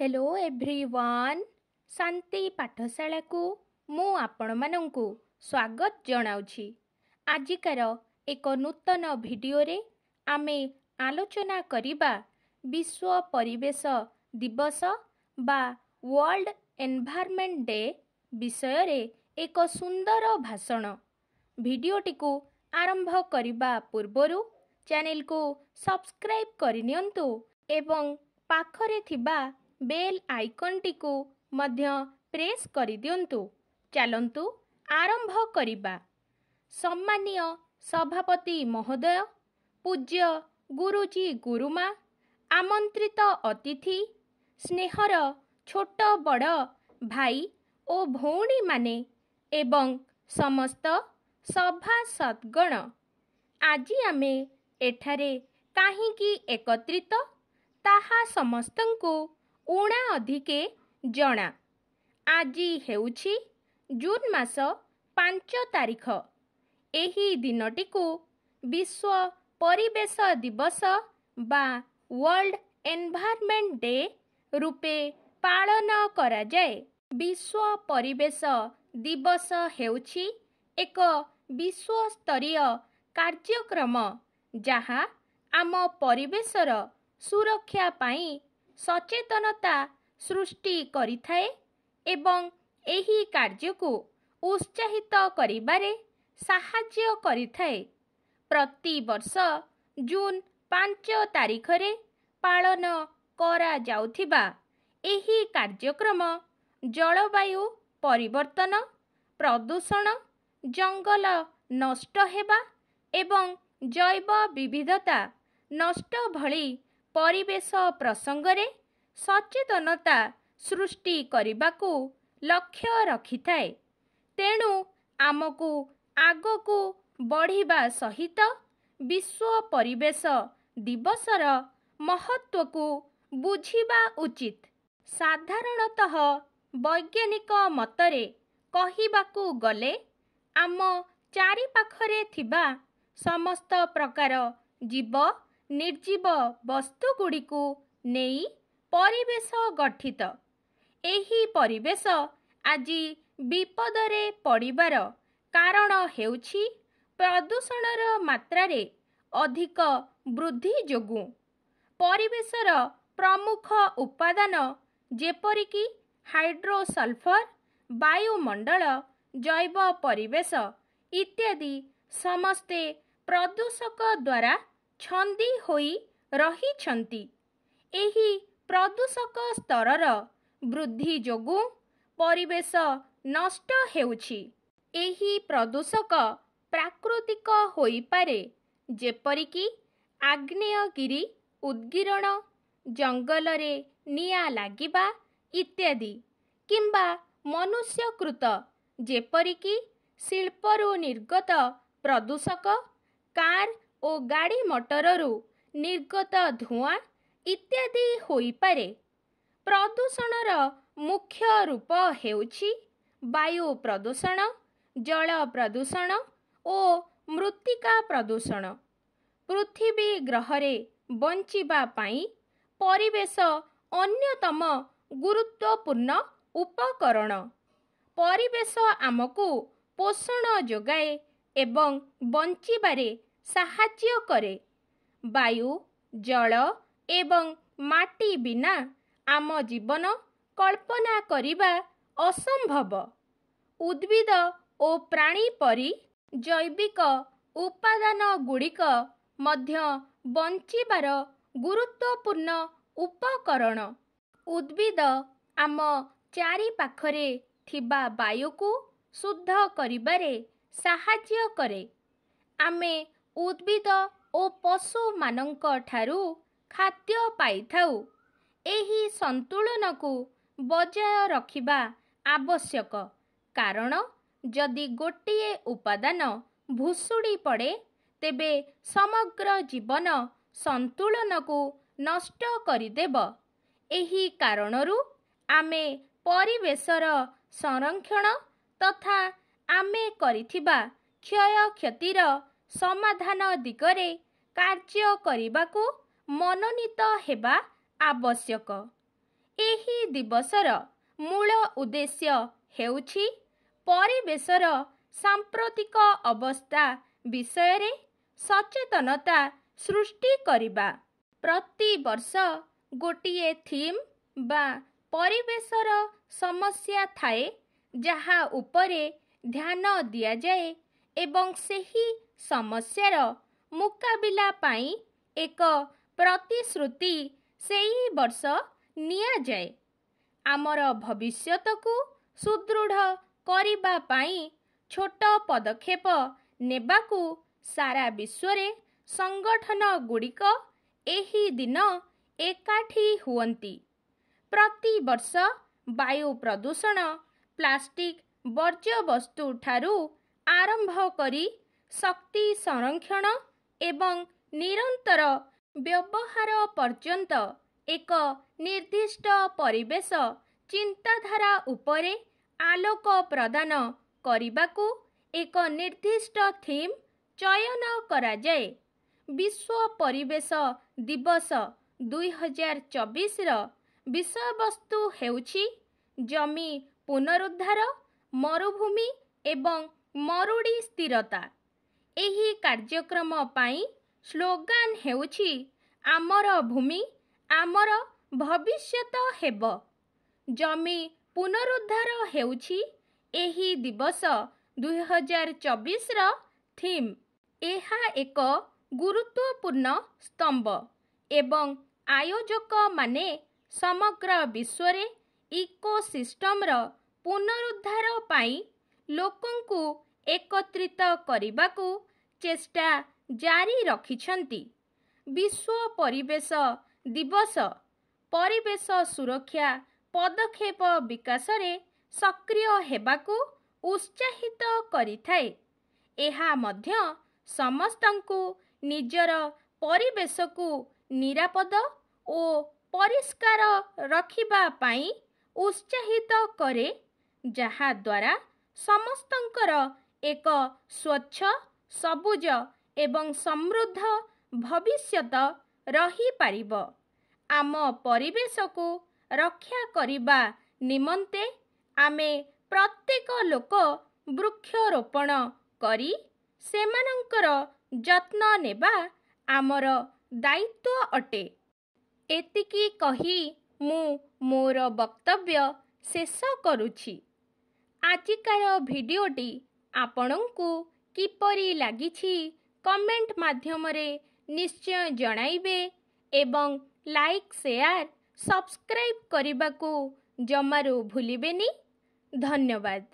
hello everyone Shanti ପାଠଶାଳାକୁ ମୁଁ ଆପଣମାନଙ୍କୁ ସ୍ୱାଗତ ଜଣାଉଛି ଆଜିକାର ଏକ ନୂତନ ଭିଡ଼ିଓରେ ଆମେ ଆଲୋଚନା କରିବା ବିଶ୍ୱ ପରିବେଶ ଦିବସ ବା ୱାର୍ଲଡ ଏନ୍ଭାରମେଣ୍ଟ ଡେ ବିଷୟରେ ଏକ ସୁନ୍ଦର ଭାଷଣ ଭିଡ଼ିଓଟିକୁ ଆରମ୍ଭ କରିବା ପୂର୍ବରୁ ଚ୍ୟାନେଲକୁ ସବସ୍କ୍ରାଇବ୍ କରିନିଅନ୍ତୁ ଏବଂ ପାଖରେ ଥିବା ବେଲ୍ ଆଇକନ୍ଟିକୁ ମଧ୍ୟ ପ୍ରେସ୍ କରିଦିଅନ୍ତୁ ଚାଲନ୍ତୁ ଆରମ୍ଭ କରିବା ସମ୍ମାନୀୟ ସଭାପତି ମହୋଦୟ ପୂଜ୍ୟ ଗୁରୁଜୀ ଗୁରୁମା ଆମନ୍ତ୍ରିତ ଅତିଥି ସ୍ନେହର ଛୋଟ ବଡ଼ ଭାଇ ଓ ଭଉଣୀମାନେ ଏବଂ ସମସ୍ତ ସଭାସଦ୍ଗଣ ଆଜି ଆମେ ଏଠାରେ କାହିଁକି ଏକତ୍ରିତ ତାହା ସମସ୍ତଙ୍କୁ ଉଣା ଅଧିକେ ଜଣା ଆଜି ହେଉଛି ଜୁନ୍ ମାସ ପାଞ୍ଚ ତାରିଖ ଏହି ଦିନଟିକୁ ବିଶ୍ୱ ପରିବେଶ ଦିବସ ବା ୱାର୍ଲଡ ଏନ୍ଭାରମେଣ୍ଟ ଡେ ରୂପେ ପାଳନ କରାଯାଏ ବିଶ୍ୱ ପରିବେଶ ଦିବସ ହେଉଛି ଏକ ବିଶ୍ୱସ୍ତରୀୟ କାର୍ଯ୍ୟକ୍ରମ ଯାହା ଆମ ପରିବେଶର ସୁରକ୍ଷା ପାଇଁ ସଚେତନତା ସୃଷ୍ଟି କରିଥାଏ ଏବଂ ଏହି କାର୍ଯ୍ୟକୁ ଉତ୍ସାହିତ କରିବାରେ ସାହାଯ୍ୟ କରିଥାଏ ପ୍ରତିବର୍ଷ ଜୁନ୍ ପାଞ୍ଚ ତାରିଖରେ ପାଳନ କରାଯାଉଥିବା ଏହି କାର୍ଯ୍ୟକ୍ରମ ଜଳବାୟୁ ପରିବର୍ତ୍ତନ ପ୍ରଦୂଷଣ ଜଙ୍ଗଲ ନଷ୍ଟ ହେବା ଏବଂ ଜୈବ ବିବିଧତା ନଷ୍ଟ ଭଳି ପରିବେଶ ପ୍ରସଙ୍ଗରେ ସଚେତନତା ସୃଷ୍ଟି କରିବାକୁ ଲକ୍ଷ୍ୟ ରଖିଥାଏ ତେଣୁ ଆମକୁ ଆଗକୁ ବଢ଼ିବା ସହିତ ବିଶ୍ୱ ପରିବେଶ ଦିବସର ମହତ୍ଵକୁ ବୁଝିବା ଉଚିତ ସାଧାରଣତଃ ବୈଜ୍ଞାନିକ ମତରେ କହିବାକୁ ଗଲେ ଆମ ଚାରିପାଖରେ ଥିବା ସମସ୍ତ ପ୍ରକାର ଜୀବ ନିର୍ଜୀବ ବସ୍ତୁଗୁଡ଼ିକୁ ନେଇ ପରିବେଶ ଗଠିତ ଏହି ପରିବେଶ ଆଜି ବିପଦରେ ପଡ଼ିବାର କାରଣ ହେଉଛି ପ୍ରଦୂଷଣର ମାତ୍ରାରେ ଅଧିକ ବୃଦ୍ଧି ଯୋଗୁଁ ପରିବେଶର ପ୍ରମୁଖ ଉପାଦାନ ଯେପରିକି ହାଇଡ୍ରୋସଲଫର ବାୟୁମଣ୍ଡଳ ଜୈବ ପରିବେଶ ଇତ୍ୟାଦି ସମସ୍ତେ ପ୍ରଦୂଷକ ଦ୍ୱାରା ଛନ୍ଦି ହୋଇ ରହିଛନ୍ତି ଏହି ପ୍ରଦୂଷକ ସ୍ତରର ବୃଦ୍ଧି ଯୋଗୁଁ ପରିବେଶ ନଷ୍ଟ ହେଉଛି ଏହି ପ୍ରଦୂଷକ ପ୍ରାକୃତିକ ହୋଇପାରେ ଯେପରିକି ଆଗ୍ନେୟଗିରି ଉଦ୍ଗୀରଣ ଜଙ୍ଗଲରେ ନିଆଁ ଲାଗିବା ଇତ୍ୟାଦି କିମ୍ବା ମନୁଷ୍ୟକୃତ ଯେପରିକି ଶିଳ୍ପରୁ ନିର୍ଗତ ପ୍ରଦୂଷକ କାର୍ ଓ ଗାଡ଼ି ମଟରରୁ ନିର୍ଗତ ଧୂଆଁ ଇତ୍ୟାଦି ହୋଇପାରେ ପ୍ରଦୂଷଣର ମୁଖ୍ୟ ରୂପ ହେଉଛି ବାୟୁ ପ୍ରଦୂଷଣ ଜଳ ପ୍ରଦୂଷଣ ଓ ମୃତ୍ତିକା ପ୍ରଦୂଷଣ ପୃଥିବୀ ଗ୍ରହରେ ବଞ୍ଚିବା ପାଇଁ ପରିବେଶ ଅନ୍ୟତମ ଗୁରୁତ୍ୱପୂର୍ଣ୍ଣ ଉପକରଣ ପରିବେଶ ଆମକୁ ପୋଷଣ ଯୋଗାଏ ଏବଂ ବଞ୍ଚିବାରେ ସାହାଯ୍ୟ କରେ ବାୟୁ ଜଳ ଏବଂ ମାଟି ବିନା ଆମ ଜୀବନ କଳ୍ପନା କରିବା ଅସମ୍ଭବ ଉଦ୍ଭିଦ ଓ ପ୍ରାଣୀ ପରି ଜୈବିକ ଉପାଦାନଗୁଡ଼ିକ ମଧ୍ୟ ବଞ୍ଚିବାର ଗୁରୁତ୍ୱପୂର୍ଣ୍ଣ ଉପକରଣ ଉଦ୍ଭିଦ ଆମ ଚାରିପାଖରେ ଥିବା ବାୟୁକୁ ଶୁଦ୍ଧ କରିବାରେ ସାହାଯ୍ୟ କରେ ଆମେ ଉଦ୍ଭିଦ ଓ ପଶୁମାନଙ୍କ ଠାରୁ ଖାଦ୍ୟ ପାଇଥାଉ ଏହି ସନ୍ତୁଳନକୁ ବଜାୟ ରଖିବା ଆବଶ୍ୟକ କାରଣ ଯଦି ଗୋଟିଏ ଉପାଦାନ ଭୁଷୁଡ଼ି ପଡ଼େ ତେବେ ସମଗ୍ର ଜୀବନ ସନ୍ତୁଳନକୁ ନଷ୍ଟ କରିଦେବ ଏହି କାରଣରୁ ଆମେ ପରିବେଶର ସଂରକ୍ଷଣ ତଥା ଆମେ କରିଥିବା କ୍ଷୟକ୍ଷତିର ସମାଧାନ ଦିଗରେ କାର୍ଯ୍ୟ କରିବାକୁ ମନୋନୀତ ହେବା ଆବଶ୍ୟକ ଏହି ଦିବସର ମୂଳ ଉଦ୍ଦେଶ୍ୟ ହେଉଛି ପରିବେଶର ସାମ୍ପ୍ରତିକ ଅବସ୍ଥା ବିଷୟରେ ସଚେତନତା ସୃଷ୍ଟି କରିବା ପ୍ରତିବର୍ଷ ଗୋଟିଏ ଥିମ୍ ବା ପରିବେଶର ସମସ୍ୟା ଥାଏ ଯାହା ଉପରେ ଧ୍ୟାନ ଦିଆଯାଏ ଏବଂ ସେହି ସମସ୍ୟାର ମୁକାବିଲା ପାଇଁ ଏକ ପ୍ରତିଶ୍ରୁତି ସେହି ବର୍ଷ ନିଆଯାଏ ଆମର ଭବିଷ୍ୟତକୁ ସୁଦୃଢ଼ କରିବା ପାଇଁ ଛୋଟ ପଦକ୍ଷେପ ନେବାକୁ ସାରା ବିଶ୍ୱରେ ସଙ୍ଗଠନଗୁଡ଼ିକ ଏହି ଦିନ ଏକାଠି ହୁଅନ୍ତି ପ୍ରତିବର୍ଷ ବାୟୁ ପ୍ରଦୂଷଣ ପ୍ଲାଷ୍ଟିକ୍ ବର୍ଜ୍ୟବସ୍ତୁ ଠାରୁ ଆରମ୍ଭ କରି ଶକ୍ତି ସଂରକ୍ଷଣ ଏବଂ ନିରନ୍ତର ବ୍ୟବହାର ପର୍ଯ୍ୟନ୍ତ ଏକ ନିର୍ଦ୍ଦିଷ୍ଟ ପରିବେଶ ଚିନ୍ତାଧାରା ଉପରେ ଆଲୋକ ପ୍ରଦାନ କରିବାକୁ ଏକ ନିର୍ଦ୍ଦିଷ୍ଟ ଥିମ୍ ଚୟନ କରାଯାଏ ବିଶ୍ୱ ପରିବେଶ ଦିବସ ଦୁଇହଜାର ଚବିଶର ବିଷୟବସ୍ତୁ ହେଉଛି ଜମି ପୁନରୁଦ୍ଧାର ମରୁଭୂମି ଏବଂ ମରୁଡ଼ି ସ୍ଥିରତା ଏହି କାର୍ଯ୍ୟକ୍ରମ ପାଇଁ ସ୍ଲୋଗାନ ହେଉଛି ଆମର ଭୂମି ଆମର ଭବିଷ୍ୟତ ହେବ ଜମି ପୁନରୁଦ୍ଧାର ହେଉଛି ଏହି ଦିବସ ଦୁଇହଜାର ଚବିଶର ଥିମ୍ ଏହା ଏକ ଗୁରୁତ୍ୱପୂର୍ଣ୍ଣ ସ୍ତମ୍ଭ ଏବଂ ଆୟୋଜକମାନେ ସମଗ୍ର ବିଶ୍ୱରେ ଇକୋସିଷ୍ଟମର ପୁନରୁଦ୍ଧାର ପାଇଁ ଲୋକଙ୍କୁ ଏକତ୍ରିତ କରିବାକୁ ଚେଷ୍ଟା ଜାରି ରଖିଛନ୍ତି ବିଶ୍ୱ ପରିବେଶ ଦିବସ ପରିବେଶ ସୁରକ୍ଷା ପଦକ୍ଷେପ ବିକାଶରେ ସକ୍ରିୟ ହେବାକୁ ଉତ୍ସାହିତ କରିଥାଏ ଏହା ମଧ୍ୟ ସମସ୍ତଙ୍କୁ ନିଜର ପରିବେଶକୁ ନିରାପଦ ଓ ପରିଷ୍କାର ରଖିବା ପାଇଁ ଉତ୍ସାହିତ କରେ ଯାହାଦ୍ୱାରା ସମସ୍ତଙ୍କର ଏକ ସ୍ୱଚ୍ଛ ସବୁଜ ଏବଂ ସମୃଦ୍ଧ ଭବିଷ୍ୟତ ରହିପାରିବ ଆମ ପରିବେଶକୁ ରକ୍ଷା କରିବା ନିମନ୍ତେ ଆମେ ପ୍ରତ୍ୟେକ ଲୋକ ବୃକ୍ଷରୋପଣ କରି ସେମାନଙ୍କର ଯତ୍ନ ନେବା ଆମର ଦାୟିତ୍ୱ ଅଟେ ଏତିକି କହି ମୁଁ ମୋର ବକ୍ତବ୍ୟ ଶେଷ କରୁଛି ଆଜିକାର ଭିଡ଼ିଓଟି ଆପଣଙ୍କୁ କିପରି ଲାଗିଛି କମେଣ୍ଟ ମାଧ୍ୟମରେ ନିଶ୍ଚୟ ଜଣାଇବେ ଏବଂ ଲାଇକ୍ ସେୟାର ସବସ୍କ୍ରାଇବ୍ କରିବାକୁ ଜମାରୁ ଭୁଲିବେନି ଧନ୍ୟବାଦ